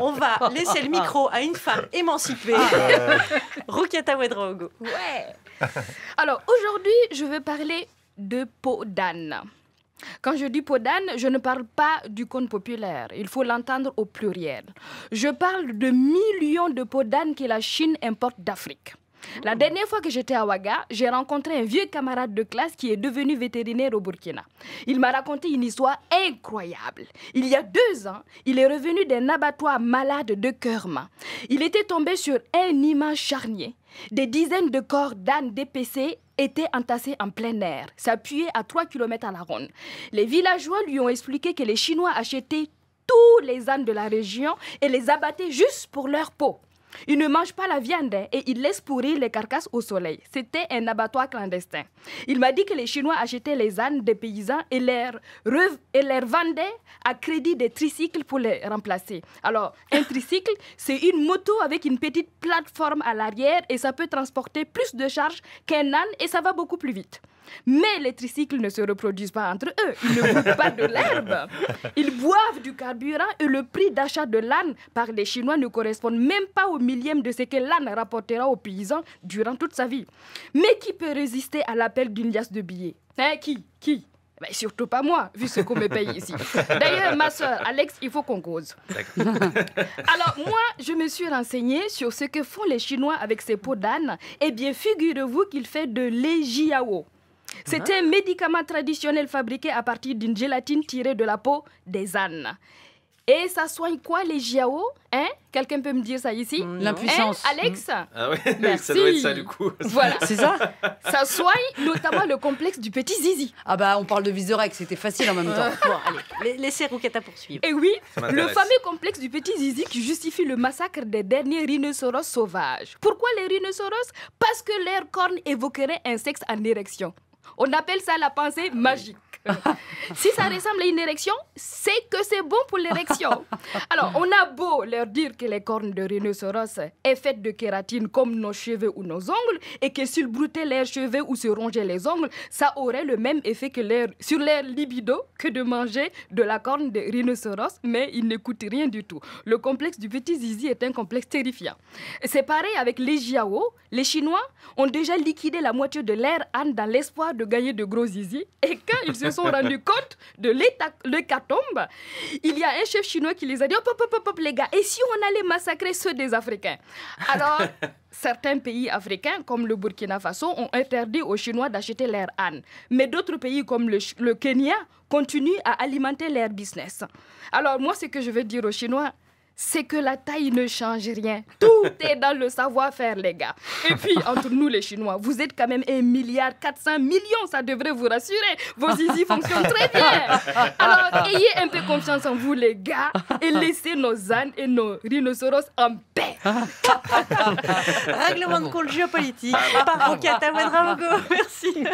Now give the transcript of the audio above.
On va laisser le micro à une femme émancipée, ah. Wedrogo. Ouais. Alors aujourd'hui, je vais parler de peau d'âne. Quand je dis peau d'âne, je ne parle pas du compte populaire. Il faut l'entendre au pluriel. Je parle de millions de peaux d'âne que la Chine importe d'Afrique. La dernière fois que j'étais à Ouaga, j'ai rencontré un vieux camarade de classe qui est devenu vétérinaire au Burkina. Il m'a raconté une histoire incroyable. Il y a deux ans, il est revenu d'un abattoir malade de cœur Il était tombé sur un immense charnier. Des dizaines de corps d'ânes dépecés étaient entassés en plein air, s'appuyaient à 3 km à la ronde. Les villageois lui ont expliqué que les Chinois achetaient tous les ânes de la région et les abattaient juste pour leur peau. Ils ne mangent pas la viande et ils laissent pourrir les carcasses au soleil. C'était un abattoir clandestin. Il m'a dit que les Chinois achetaient les ânes des paysans et les, vendaient à crédit des tricycles pour les remplacer. Alors, un tricycle, c'est une moto avec une petite plateforme à l'arrière et ça peut transporter plus de charges qu'un âne et ça va beaucoup plus vite. Mais les tricycles ne se reproduisent pas entre eux. Ils ne coupent pas de l'herbe. Ils boivent du carburant et le prix d'achat de l'âne par les Chinois ne correspond même pas au millième de ce que l'âne rapportera aux paysans durant toute sa vie. Mais qui peut résister à l'appel d'une liasse de billets hein, Qui Qui mais eh ben, surtout pas moi, vu ce qu'on me paye ici. D'ailleurs, ma soeur, Alex, il faut qu'on cause. Alors, moi, je me suis renseignée sur ce que font les Chinois avec ces peaux d'âne. Eh bien, figurez-vous qu'il fait de l'éjiao. C'est un médicament traditionnel fabriqué à partir d'une gélatine tirée de la peau des ânes. Et ça soigne quoi les Jiao hein Quelqu'un peut me dire ça ici mmh, L'impuissance. Hein, Alex mmh. Ah oui, ça doit être ça du coup. Voilà. C'est ça Ça soigne notamment le complexe du petit zizi. Ah bah on parle de visorex, c'était facile en même temps. allez, laissez Rouquette poursuivre. Et oui, le fameux complexe du petit zizi qui justifie le massacre des derniers rhinocéros sauvages. Pourquoi les rhinocéros Parce que leur cornes évoqueraient un sexe en érection. On appelle ça la pensée ah magique. si ça ressemble à une érection, c'est que c'est bon pour l'érection. Alors, on a beau leur dire que les cornes de rhinocéros sont faites de kératine comme nos cheveux ou nos ongles et que s'ils broutaient leurs cheveux ou se rongeaient les ongles, ça aurait le même effet que sur leur libido que de manger de la corne de rhinocéros, mais il ne coûte rien du tout. Le complexe du petit zizi est un complexe terrifiant. C'est pareil avec les Jiao. Les Chinois ont déjà liquidé la moitié de l'air âne dans l'espoir de gagner de gros zizi. Et quand ils se sont rendus compte de l'hécatombe, il y a un chef chinois qui les a dit hop, hop, hop, hop, les gars, et si on allait massacrer ceux des Africains Alors, certains pays africains, comme le Burkina Faso, ont interdit aux Chinois d'acheter leurs ânes. Mais d'autres pays, comme le, le Kenya, continuent à alimenter leur business. Alors, moi, ce que je veux dire aux Chinois, c'est que la taille ne change rien. Tout est dans le savoir-faire, les gars. Et puis, entre nous, les Chinois, vous êtes quand même 1 milliard 400 millions, ça devrait vous rassurer. Vos zizi fonctionnent très bien. Alors, ayez un peu confiance en vous, les gars, et laissez nos ânes et nos rhinocéros en paix. Règlement de compte géopolitique ah, par Merci.